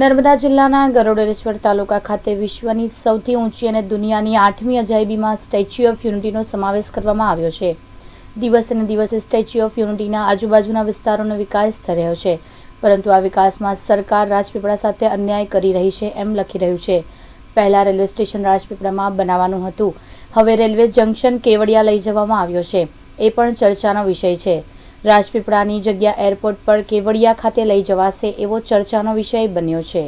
નર્મદા જિલ્લાના ગરોડેશ્વર તાલુકા ખાતે વિશ્વની સૌથી ઊંચી અને દુનિયાની આઠમી અજાયબીમાં સ્ટેચ્યુ ઓફ યુનિટીનો સમાવેશ કરવામાં આવ્યો છે દિવસે ને દિવસે સ્ટેચ્યુ ઓફ યુનિટીના આજુબાજુના વિસ્તારોનો વિકાસ થઈ રહ્યો છે પરંતુ આ વિકાસમાં સરકાર રાજપીપળા સાથે અન્યાય કરી રહી છે એમ લખી રહ્યું છે પહેલાં રેલવે સ્ટેશન રાજપીપળામાં બનાવવાનું હતું હવે રેલવે જંકશન કેવડિયા લઈ જવામાં આવ્યો છે એ પણ ચર્ચાનો વિષય છે રાજપીપળાની જગ્યા એરપોર્ટ પર કેવડિયા ખાતે લઈ જવાશે એવો ચર્ચાનો વિષય બન્યો છે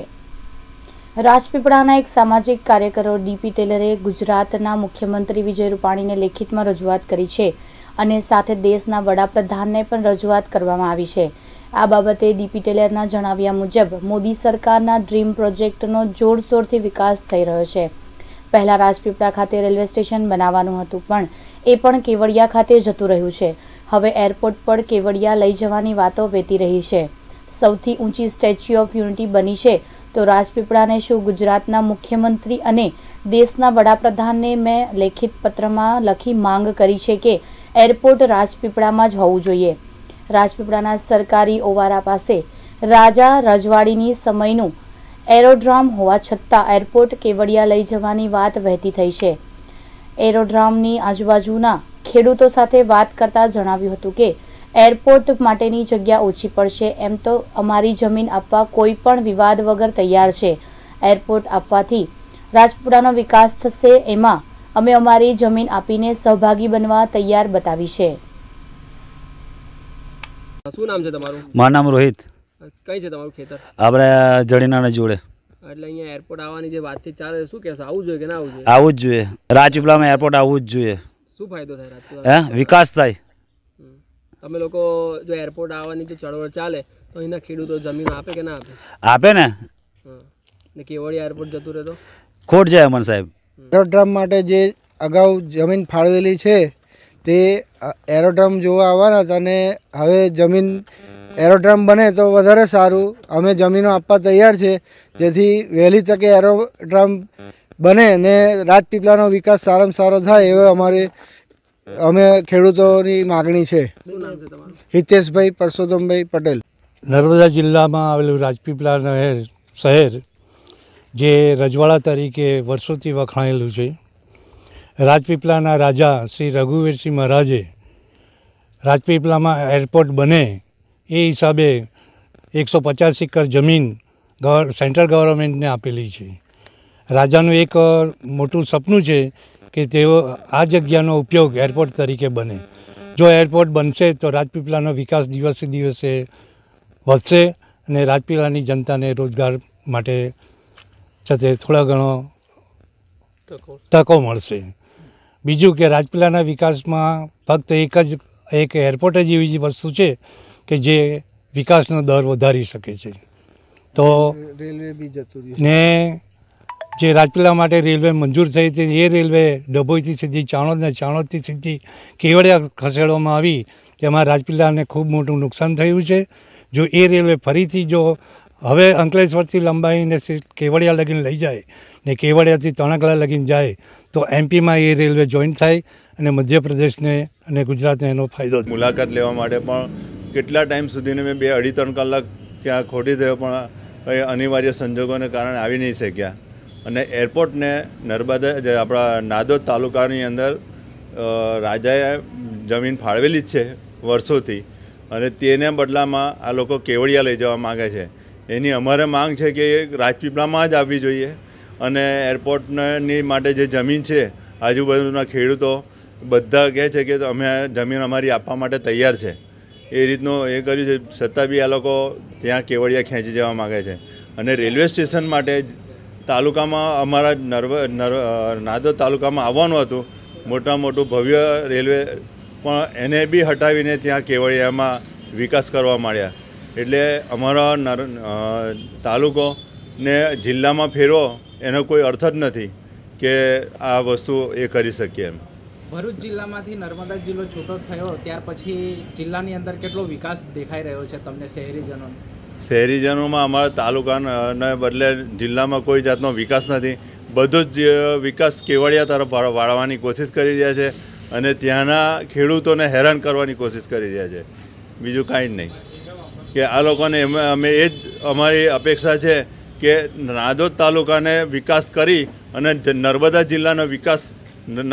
રાજપીપળાના એક સામાજિક કાર્યકરો ડીપી ટેલરે ગુજરાતના મુખ્યમંત્રી વિજય રૂપાણીને લેખિતમાં રજૂઆત કરી છે અને સાથે દેશના વડાપ્રધાનને પણ રજૂઆત કરવામાં આવી છે આ બાબતે ડીપી ટેલરના જણાવ્યા મુજબ મોદી સરકારના ડ્રીમ પ્રોજેક્ટનો જોરશોરથી વિકાસ થઈ રહ્યો છે પહેલાં રાજપીપળા ખાતે રેલવે સ્ટેશન બનાવવાનું હતું પણ એ પણ કેવડિયા ખાતે જતું રહ્યું છે હવે એરપોર્ટ પર કેવડિયા લઈ જવાની વાતો વેતી રહી છે સૌથી ઊંચી સ્ટેચ્યુ ઓફ યુનિટી બની છે તો રાજપીપળાને શું ગુજરાતના મુખ્યમંત્રી અને દેશના વડાપ્રધાનને મેં લેખિત પત્રમાં લખી માંગ કરી છે કે એરપોર્ટ રાજપીપળામાં જ હોવું જોઈએ રાજપીપળાના સરકારી ઓવારા પાસે રાજા રજવાડીની સમયનું એરોડ્રોમ હોવા છતાં એરપોર્ટ કેવડિયા લઈ જવાની વાત વહેતી થઈ છે એરોડ્રોમની આજુબાજુના ખેડૂતો સાથે વાત કરતા જણાવ્યું હતું કે એરપોર્ટ માટેની જગ્યા ઓછી પડશે એમ તો અમારી જમીન આપવા કોઈ પણ વિવાદ વગર તૈયાર છે એરપોર્ટ આપવાથી રાજપુરાનો વિકાસ થશે એમાં અમે અમારી જમીન આપીને સહભાગી બનવા તૈયાર બતાવી છે શું નામ છે તમારું મારું નામ રોહિત કઈ છે તમારું ખેતર આપણે જડીનાના જોડે એટલે અહીંયા એરપોર્ટ આવવાની જે વાતચીત ચાલે શું કહેશો આવું જોઈએ કે ના આવું જોઈએ આવું જ જોઈએ રાજપીપળામાં એરપોર્ટ આવવું જ જોઈએ શું ફાયદો થાય રાજકોટ હે વિકાસ થાય તમે લોકો જો એરપોર્ટ આવવાની જો ચળવળ ચાલે તો અહીંના ખેડૂતો જમીન આપે કે ના આપે આપે ને ને કેવડિયા એરપોર્ટ જતું રહેતો ખોટ જાય અમન સાહેબ એરોડ્રમ માટે જે અગાઉ જમીન ફાળવેલી છે તે એરોડ્રમ જોવા આવવાના હતા અને હવે જમીન એરોડ્રમ બને તો વધારે સારું અમે જમીનો આપવા તૈયાર છે જેથી વહેલી તકે એરોડ્રમ બને અને રાજપીપળાનો વિકાસ સારામાં સારો થાય એવો અમારે અમે ખેડૂતોની માગણી છે હિતેશભાઈ પરસોત્તમભાઈ પટેલ નર્મદા જિલ્લામાં આવેલું રાજપીપળા નહેર શહેર જે રજવાડા તરીકે વર્ષોથી વખણાયેલું છે રાજપીપળાના રાજા શ્રી રઘુવીરસિંહ મહારાજે રાજપીપળામાં એરપોર્ટ બને એ હિસાબે એકસો પચાસ એકર જમીન સેન્ટ્રલ ગવર્મેન્ટને આપેલી છે રાજાનું એક મોટું સપનું છે કે તેઓ આ જગ્યાનો ઉપયોગ એરપોર્ટ તરીકે બને જો એરપોર્ટ બનશે તો રાજપીપળાનો વિકાસ દિવસે દિવસે વધશે અને રાજપીપળાની જનતાને રોજગાર માટે સાથે થોડા ઘણો તકો મળશે બીજું કે રાજપીપળાના વિકાસમાં ફક્ત એક જ એક એરપોર્ટ જ એવી વસ્તુ છે કે જે વિકાસનો દર વધારી શકે છે તો રેલવે બી જતું ને જે રાજપીલા માટે રેલવે મંજૂર થઈ હતી એ રેલવે ડભોઈથી સીધી ચાણોદને ચાણોદથી સીધી કેવડિયા ખસેડવામાં આવી તેમાં રાજપીલાને ખૂબ મોટું નુકસાન થયું છે જો એ રેલવે ફરીથી જો હવે અંકલેશ્વરથી લંબાઈને કેવડિયા લગીને લઈ જાય ને કેવડિયાથી તણકલા લગીને જાય તો એમપીમાં એ રેલવે જોઈન થાય અને મધ્યપ્રદેશને અને ગુજરાતને એનો ફાયદો મુલાકાત લેવા માટે પણ કેટલા ટાઈમ સુધીને મેં બે અઢી ત્રણ કલાક ત્યાં ખોટી થયો પણ અનિવાર્ય સંજોગોને કારણે આવી નહીં શક્યા અને એરપોર્ટને નર્મદા જે આપણા નાદોદ તાલુકાની અંદર રાજાએ જમીન ફાળવેલી જ છે વર્ષોથી અને તેના બદલામાં આ લોકો કેવડિયા લઈ જવા માગે છે એની અમારે માંગ છે કે રાજપીપળામાં જ આવવી જોઈએ અને એરપોર્ટની માટે જે જમીન છે આજુબાજુના ખેડૂતો બધા કહે છે કે અમે જમીન અમારી આપવા માટે તૈયાર છે એ રીતનું એ કર્યું છે છતાં બી આ લોકો ત્યાં કેવડિયા ખેંચી જવા માગે છે અને રેલવે સ્ટેશન માટે તાલુકામાં અમારા નર્વ નાદર તાલુકામાં આવવાનું હતું મોટા મોટું ભવ્ય રેલવે પણ એને બી હટાવીને ત્યાં કેવડિયામાં વિકાસ કરવા માંડ્યા એટલે અમારો તાલુકો ને જિલ્લામાં ફેરવો એનો કોઈ અર્થ જ નથી કે આ વસ્તુ એ કરી શકીએ એમ ભરૂચ જિલ્લામાંથી નર્મદા જિલ્લો છૂટો થયો ત્યાર પછી જિલ્લાની અંદર કેટલો વિકાસ દેખાઈ રહ્યો છે તમને શહેરીજનોને શહેરીજનોમાં અમારા તાલુકાને બદલે જિલ્લામાં કોઈ જાતનો વિકાસ નથી બધો જ વિકાસ કેવડિયા તરફ વાળવાની કોશિશ કરી રહ્યા છે અને ત્યાંના ખેડૂતોને હેરાન કરવાની કોશિશ કરી રહ્યા છે બીજું કાંઈ જ નહીં કે આ લોકોને અમે એ જ અમારી અપેક્ષા છે કે નાદોદ તાલુકાને વિકાસ કરી અને નર્મદા જિલ્લાનો વિકાસ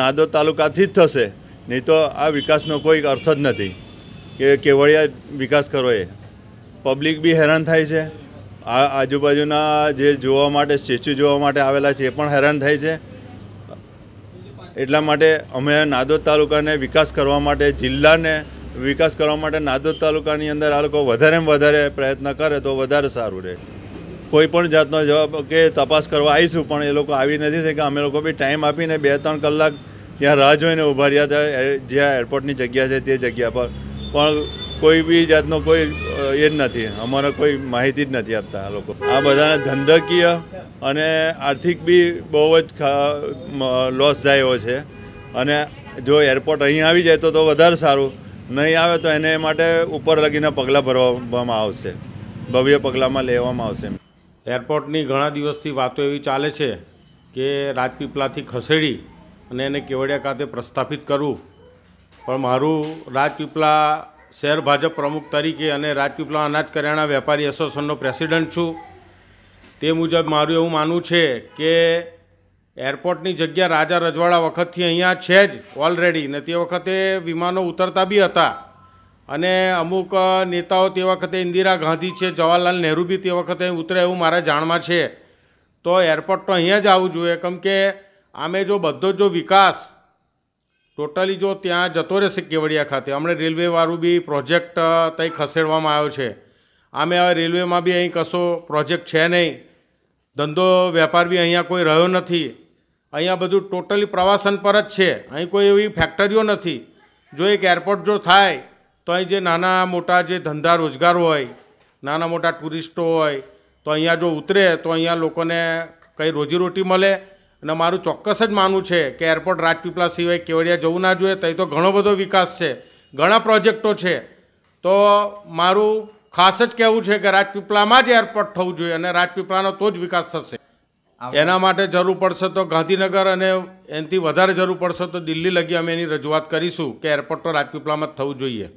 નાદોદ તાલુકાથી જ થશે નહીં તો આ વિકાસનો કોઈ અર્થ જ નથી કે કેવડિયા વિકાસ કરો એ પબ્લિક બી હેરાન થાય છે આ આજુબાજુના જે જોવા માટે સ્ટેચ્યુ જોવા માટે આવેલા છે એ પણ હેરાન થાય છે એટલા માટે અમે નાદોદ તાલુકાને વિકાસ કરવા માટે જિલ્લાને વિકાસ કરવા માટે નાદોદ તાલુકાની અંદર આ લોકો વધારેમાં વધારે પ્રયત્ન કરે તો વધારે સારું રહે કોઈ પણ જાતનો જવાબ કે તપાસ કરવા આવીશું પણ એ લોકો આવી નથી કે અમે લોકો બી ટાઈમ આપીને બે ત્રણ કલાક ત્યાં રાહ જોઈને ઊભા રહ્યા હતા જ્યાં એરપોર્ટની જગ્યા છે તે જગ્યા પર પણ કોઈ બી જાતનો કોઈ એ જ નથી અમારે કોઈ માહિતી જ નથી આપતા આ લોકો આ બધાને ધંધકીય અને આર્થિક બી બહુ જ લોસ જાય છે અને જો એરપોર્ટ અહીં આવી જાય તો તો વધારે સારું નહીં આવે તો એને માટે ઉપર લગીને પગલાં ભરવામાં આવશે ભવ્ય પગલાંમાં લેવામાં આવશે એરપોર્ટની ઘણા દિવસથી વાતો એવી ચાલે છે કે રાજપીપળાથી ખસેડી અને એને કેવડિયા ખાતે પ્રસ્થાપિત કરવું પણ મારું રાજપીપળા શહેર ભાજપ પ્રમુખ તરીકે અને રાજપીપળા અનાજ કરિયાણા વેપારી એસોસિએશનનો પ્રેસિડન્ટ છું તે મુજબ મારું એવું માનવું છે કે એરપોર્ટની જગ્યા રાજા રજવાડા વખતથી અહીંયા છે જ ઓલરેડી ને તે વખતે વિમાનો ઉતરતા બી હતા અને અમુક નેતાઓ તે વખતે ઇન્દિરા ગાંધી છે જવાહરલાલ નહેરુ બી તે વખતે ઉતરે એવું મારા જાણમાં છે તો એરપોર્ટ તો અહીંયા જ આવવું જોઈએ કેમ કે આમે જો બધો જો વિકાસ ટોટલી જો ત્યાં જતો રહેશે કેવડિયા ખાતે હમણાં રેલવેવાળું બી પ્રોજેક્ટ ત્યાં ખસેડવામાં આવ્યો છે આમે હવે રેલવેમાં બી અહીં કશો પ્રોજેક્ટ છે નહીં ધંધો વેપાર બી અહીંયા કોઈ રહ્યો નથી અહીંયા બધું ટોટલી પ્રવાસન પર જ છે અહીં કોઈ એવી ફેક્ટરીઓ નથી જો એક એરપોર્ટ જો થાય તો અહીં જે નાના મોટા જે ધંધા રોજગાર હોય નાના મોટા ટુરિસ્ટો હોય તો અહીંયા જો ઉતરે તો અહીંયા લોકોને કંઈ રોજીરોટી મળે અને મારું ચોક્કસ જ માનવું છે કે એરપોર્ટ રાજપીપળા સિવાય કેવડિયા જવું ના જોઈએ ત્યાં તો ઘણો બધો વિકાસ છે ઘણા પ્રોજેક્ટો છે તો મારું ખાસ જ કહેવું છે કે રાજપીપળામાં જ એરપોર્ટ થવું જોઈએ અને રાજપીપળાનો તો જ વિકાસ થશે એના માટે જરૂર પડશે તો ગાંધીનગર અને એનાથી વધારે જરૂર પડશે તો દિલ્હી લગી અમે એની રજૂઆત કરીશું કે એરપોર્ટ તો રાજપીપળામાં જ થવું જોઈએ